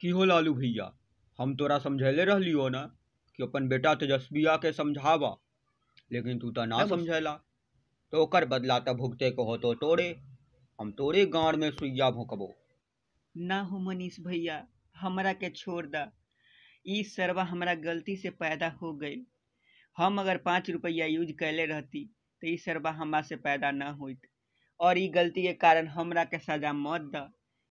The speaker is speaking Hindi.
कि हो लालू भैया हम तोरा समझैले रहियो ना कि अपन बेटा तेजस्वी के समझावा लेकिन तू तो ना समझेला तो कर बदला तो भुगते को हो तो तोड़े हम तोरे गाड़ में सुइया भोंकबो ना हो मनीष भैया हमरा के छोड़ दा ई सरवा हमरा गलती से पैदा हो गई हम अगर पाँच रुपया यूज कैले रहती तो ई सरवा हमरा से पैदा ना होत और ई गलती के कारण हमरा के सजा मत दा